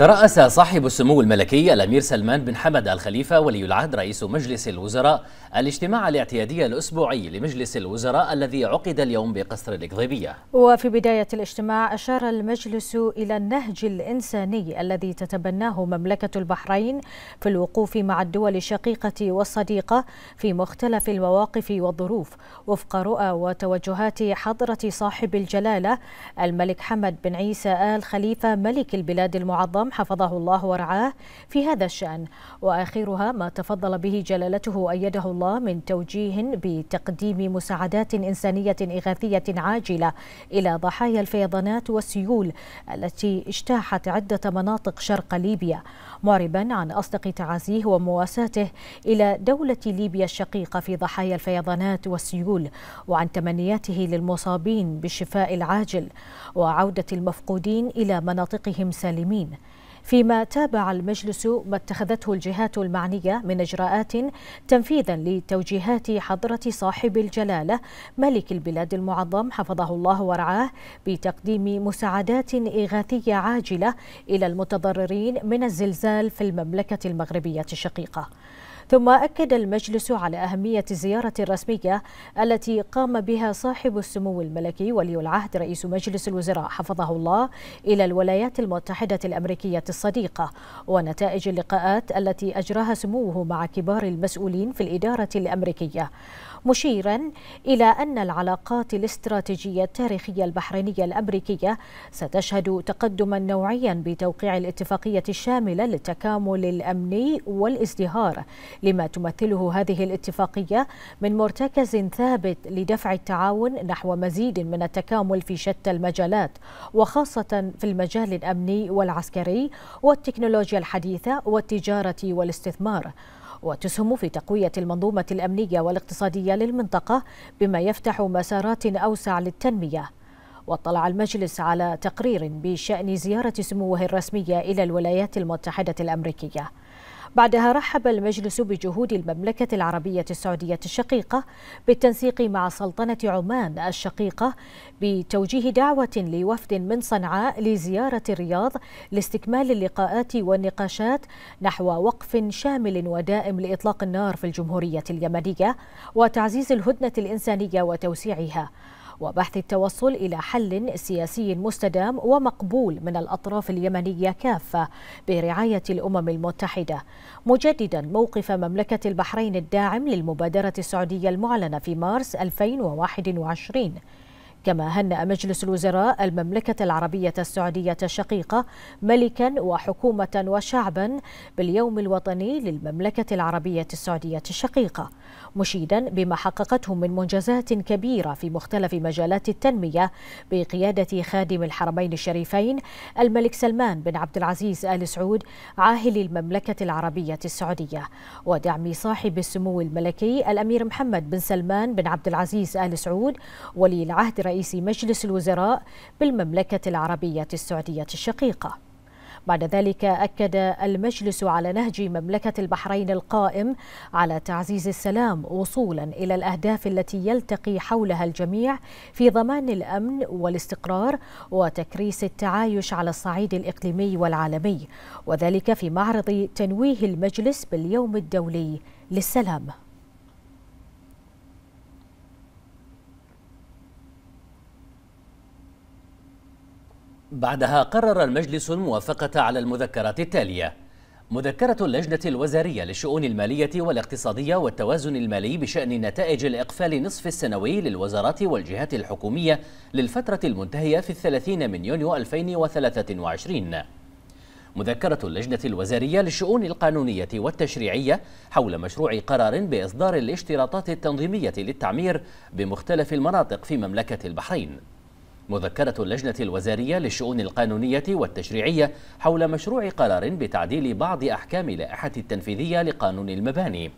ترأس صاحب السمو الملكي الأمير سلمان بن حمد الخليفة ولي العهد رئيس مجلس الوزراء الاجتماع الاعتيادي الأسبوعي لمجلس الوزراء الذي عقد اليوم بقصر الإقضيبية وفي بداية الاجتماع أشار المجلس إلى النهج الإنساني الذي تتبناه مملكة البحرين في الوقوف مع الدول الشقيقة والصديقة في مختلف المواقف والظروف وفق رؤى وتوجهات حضرة صاحب الجلالة الملك حمد بن عيسى آل خليفة ملك البلاد المعظم حفظه الله ورعاه في هذا الشأن وآخرها ما تفضل به جلالته أيده الله من توجيه بتقديم مساعدات إنسانية إغاثية عاجلة إلى ضحايا الفيضانات والسيول التي اجتاحت عدة مناطق شرق ليبيا معربا عن أصدق تعازيه ومواساته إلى دولة ليبيا الشقيقة في ضحايا الفيضانات والسيول وعن تمنياته للمصابين بالشفاء العاجل وعودة المفقودين إلى مناطقهم سالمين فيما تابع المجلس ما اتخذته الجهات المعنية من إجراءات تنفيذا لتوجيهات حضرة صاحب الجلالة ملك البلاد المعظم حفظه الله ورعاه بتقديم مساعدات إغاثية عاجلة إلى المتضررين من الزلزال في المملكة المغربية الشقيقة ثم أكد المجلس على أهمية الزيارة الرسمية التي قام بها صاحب السمو الملكي ولي العهد رئيس مجلس الوزراء حفظه الله إلى الولايات المتحدة الأمريكية الصديقة ونتائج اللقاءات التي أجراها سموه مع كبار المسؤولين في الإدارة الأمريكية مشيرا إلى أن العلاقات الاستراتيجية التاريخية البحرينية الأمريكية ستشهد تقدما نوعيا بتوقيع الاتفاقية الشاملة للتكامل الأمني والازدهار لما تمثله هذه الاتفاقية من مرتكز ثابت لدفع التعاون نحو مزيد من التكامل في شتى المجالات وخاصة في المجال الأمني والعسكري والتكنولوجيا الحديثة والتجارة والاستثمار وتسهم في تقوية المنظومة الأمنية والاقتصادية للمنطقة بما يفتح مسارات أوسع للتنمية واطلع المجلس على تقرير بشأن زيارة سموه الرسمية إلى الولايات المتحدة الأمريكية بعدها رحب المجلس بجهود المملكة العربية السعودية الشقيقة بالتنسيق مع سلطنة عمان الشقيقة بتوجيه دعوة لوفد من صنعاء لزيارة الرياض لاستكمال اللقاءات والنقاشات نحو وقف شامل ودائم لإطلاق النار في الجمهورية اليمنية وتعزيز الهدنة الإنسانية وتوسيعها وبحث التوصل إلى حل سياسي مستدام ومقبول من الأطراف اليمنية كافة برعاية الأمم المتحدة مجددا موقف مملكة البحرين الداعم للمبادرة السعودية المعلنة في مارس 2021 كما هنأ مجلس الوزراء المملكة العربية السعودية الشقيقة ملكا وحكومة وشعبا باليوم الوطني للمملكة العربية السعودية الشقيقة مشيدا بما حققته من منجزات كبيرة في مختلف مجالات التنمية بقيادة خادم الحرمين الشريفين الملك سلمان بن عبد العزيز آل سعود عاهل المملكة العربية السعودية ودعم صاحب السمو الملكي الأمير محمد بن سلمان بن عبد العزيز آل سعود ولي العهد رئيس مجلس الوزراء بالمملكة العربية السعودية الشقيقة بعد ذلك أكد المجلس على نهج مملكة البحرين القائم على تعزيز السلام وصولا إلى الأهداف التي يلتقي حولها الجميع في ضمان الأمن والاستقرار وتكريس التعايش على الصعيد الإقليمي والعالمي وذلك في معرض تنويه المجلس باليوم الدولي للسلام بعدها قرر المجلس الموافقة على المذكرات التالية مذكرة اللجنة الوزارية للشؤون المالية والاقتصادية والتوازن المالي بشأن نتائج الإقفال نصف السنوي للوزارات والجهات الحكومية للفترة المنتهية في الثلاثين من يونيو 2023 مذكرة اللجنة الوزارية للشؤون القانونية والتشريعية حول مشروع قرار بإصدار الاشتراطات التنظيمية للتعمير بمختلف المناطق في مملكة البحرين مذكرة اللجنة الوزارية للشؤون القانونية والتشريعية حول مشروع قرار بتعديل بعض أحكام لائحة التنفيذية لقانون المباني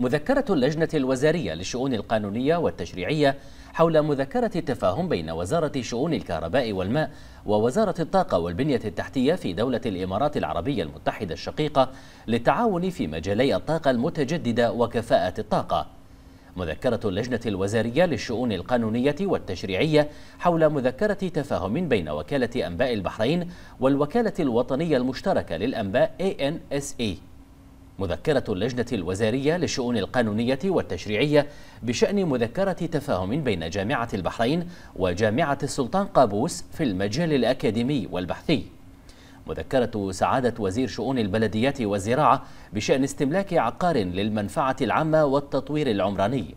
مذكرة اللجنة الوزارية للشؤون القانونية والتشريعية حول مذكرة التفاهم بين وزارة شؤون الكهرباء والماء ووزارة الطاقة والبنية التحتية في دولة الإمارات العربية المتحدة الشقيقة للتعاون في مجالي الطاقة المتجددة وكفاءة الطاقة مذكرة اللجنة الوزارية للشؤون القانونية والتشريعية حول مذكرة تفاهم بين وكالة أنباء البحرين والوكالة الوطنية المشتركة للأنباء ANSA مذكرة اللجنة الوزارية للشؤون القانونية والتشريعية بشأن مذكرة تفاهم بين جامعة البحرين وجامعة السلطان قابوس في المجال الأكاديمي والبحثي مذكرة سعادة وزير شؤون البلديات والزراعة بشأن استملاك عقار للمنفعة العامة والتطوير العمراني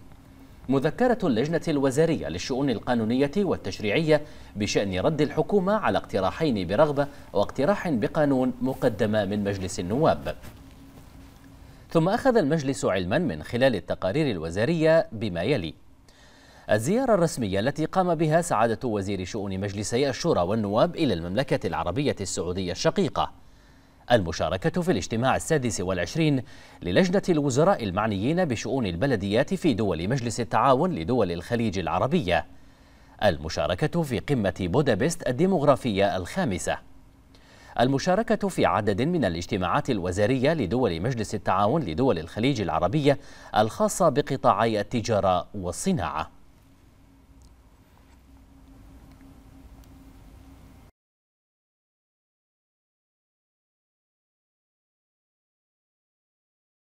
مذكرة اللجنة الوزارية للشؤون القانونية والتشريعية بشأن رد الحكومة على اقتراحين برغبة واقتراح بقانون مقدمة من مجلس النواب ثم أخذ المجلس علما من خلال التقارير الوزارية بما يلي الزيارة الرسمية التي قام بها سعادة وزير شؤون مجلسي الشورى والنواب إلى المملكة العربية السعودية الشقيقة المشاركة في الاجتماع السادس والعشرين للجنة الوزراء المعنيين بشؤون البلديات في دول مجلس التعاون لدول الخليج العربية المشاركة في قمة بودابست الديمغرافية الخامسة المشاركة في عدد من الاجتماعات الوزارية لدول مجلس التعاون لدول الخليج العربية الخاصة بقطاعي التجارة والصناعة